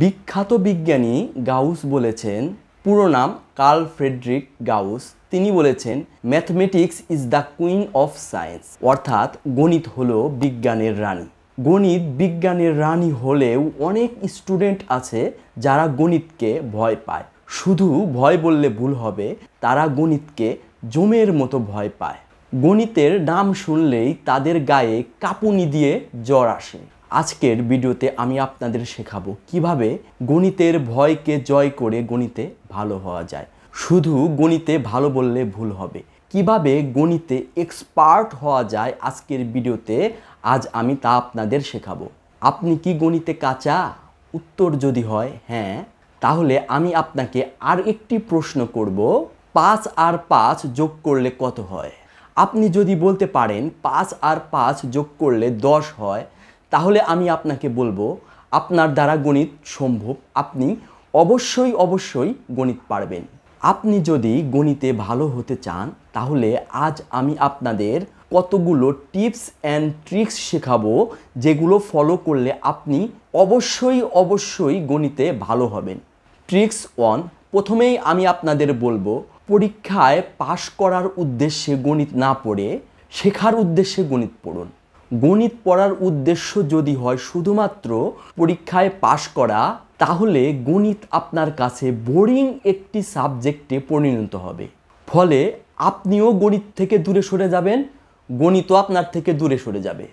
বিখ্যাত বিজ্ঞানী গাউস বলেছেন পুরো নাম কার্ল ফ্রেডরিক গাউস তিনি বলেছেন mathematics is the queen of science অর্থাৎ গণিত হল বিজ্ঞানের রানী গণিত বিজ্ঞানের রানী হলেও অনেক স্টুডেন্ট আছে যারা গণিতকে ভয় পায় শুধু ভয় বললে ভুল হবে তারা গণিতকে জমের মতো ভয় পায় গণিতের নাম শুনলেই তাদের গায়ে কাঁপুনি দিয়ে জ্বর আসে আজকের ভিডিওতে আমি আপনাদের শেখাবো কিভাবে গণিতের ভয়কে জয় করে গণিতে ভালো হওয়া যায় শুধু গণিতে ভালো বললে ভুল হবে কিভাবে গণিতে এক্সপার্ট হওয়া যায় আজকের ভিডিওতে আজ আমি তা আপনাদের শেখাবো আপনি কি গণিতে কাঁচা উত্তর যদি হয় হ্যাঁ তাহলে আমি আপনাকে আর একটি প্রশ্ন করব পাঁচ আর পাঁচ যোগ করলে কত হয় আপনি যদি বলতে পারেন পাঁচ আর পাঁচ যোগ করলে দশ হয় তাহলে আমি আপনাকে বলবো আপনার দ্বারা গণিত সম্ভব আপনি অবশ্যই অবশ্যই গণিত পারবেন আপনি যদি গণিতে ভালো হতে চান তাহলে আজ আমি আপনাদের কতগুলো টিপস অ্যান্ড ট্রিক্স শেখাবো যেগুলো ফলো করলে আপনি অবশ্যই অবশ্যই গণিতে ভালো হবেন ট্রিক্স ওয়ান প্রথমেই আমি আপনাদের বলবো পরীক্ষায় পাশ করার উদ্দেশ্যে গণিত না পড়ে শেখার উদ্দেশ্যে গণিত পড়ুন গণিত পড়ার উদ্দেশ্য যদি হয় শুধুমাত্র পরীক্ষায় পাশ করা তাহলে গণিত আপনার কাছে বোরিং একটি সাবজেক্টে পরিণত হবে ফলে আপনিও গণিত থেকে দূরে সরে যাবেন গণিতও আপনার থেকে দূরে সরে যাবে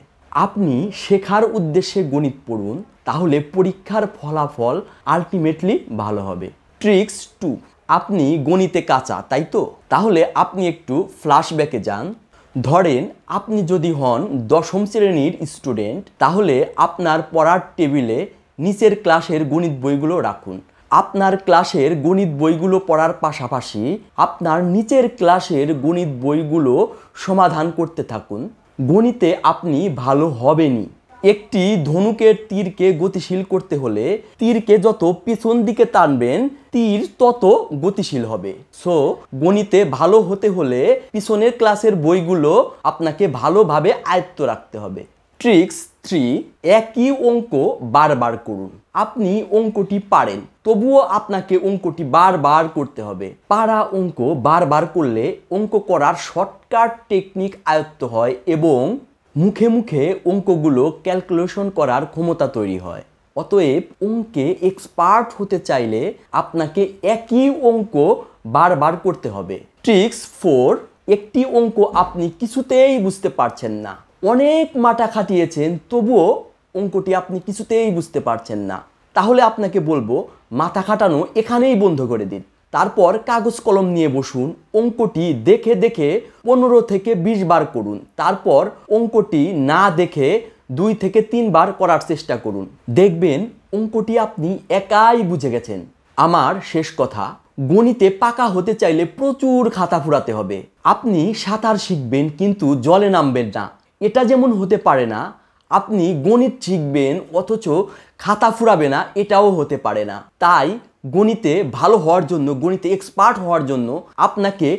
আপনি শেখার উদ্দেশ্যে গণিত পড়ুন তাহলে পরীক্ষার ফলাফল আলটিমেটলি ভালো হবে ট্রিক্স টু আপনি গণিতে কাঁচা তাই তো তাহলে আপনি একটু ফ্ল্যাশব্যাকে যান ধরেন আপনি যদি হন দশম শ্রেণীর স্টুডেন্ট তাহলে আপনার পড়ার টেবিলে নিচের ক্লাসের গণিত বইগুলো রাখুন আপনার ক্লাসের গণিত বইগুলো পড়ার পাশাপাশি আপনার নিচের ক্লাসের গণিত বইগুলো সমাধান করতে থাকুন গণিতে আপনি ভালো হবেনই একটি ধনুকের তীরকে গতিশীল করতে হলে তীরকে যত পিছন দিকে টানবেন তীর তত গতিশীল হবে সো গণিতে ভালো হতে হলে পিছনের ক্লাসের বইগুলো আপনাকে ভালোভাবে আয়ত্ত রাখতে হবে ট্রিক্স থ্রি একই অঙ্ক বারবার করুন আপনি অঙ্কটি পারেন তবুও আপনাকে অঙ্কটি বারবার করতে হবে পারা অঙ্ক বারবার করলে অঙ্ক করার শর্টকাট টেকনিক আয়ত্ত হয় এবং মুখে মুখে অঙ্কগুলো ক্যালকুলেশন করার ক্ষমতা তৈরি হয় অতএব অঙ্কে এক্সপার্ট হতে চাইলে আপনাকে একই অঙ্ক বারবার করতে হবে ট্রিক্স ফোর একটি অঙ্ক আপনি কিছুতেই বুঝতে পারছেন না অনেক মাটা খাটিয়েছেন তবুও অঙ্কটি আপনি কিছুতেই বুঝতে পারছেন না তাহলে আপনাকে বলবো মাথা খাটানো এখানেই বন্ধ করে দিন তারপর কাগজ কলম নিয়ে বসুন অঙ্কটি দেখে দেখে পনেরো থেকে ২০ বার করুন তারপর অঙ্কটি না দেখে দুই থেকে তিনবার করার চেষ্টা করুন দেখবেন অঙ্কটি আপনি একাই বুঝে গেছেন আমার শেষ কথা গণিতে পাকা হতে চাইলে প্রচুর খাতা ফুরাতে হবে আপনি সাঁতার শিখবেন কিন্তু জলে নামবেন না এটা যেমন হতে পারে না আপনি গণিত শিখবেন অথচ খাতা ফুরাবে না এটাও হতে পারে না তাই গণিতে ভালো হওয়ার জন্য গণিতে এক্সপার্ট হওয়ার জন্য আপনাকে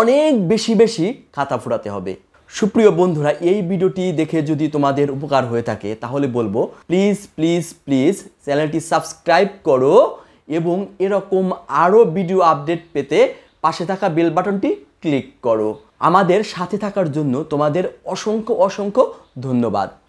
অনেক বেশি বেশি খাতা ফুরাতে হবে সুপ্রিয় বন্ধুরা এই ভিডিওটি দেখে যদি তোমাদের উপকার হয়ে থাকে তাহলে বলবো প্লিজ প্লিজ প্লিজ চ্যানেলটি সাবস্ক্রাইব করো এবং এরকম আরও ভিডিও আপডেট পেতে পাশে থাকা বেল বাটনটি ক্লিক করো আমাদের সাথে থাকার জন্য তোমাদের অসংখ্য অসংখ্য ধন্যবাদ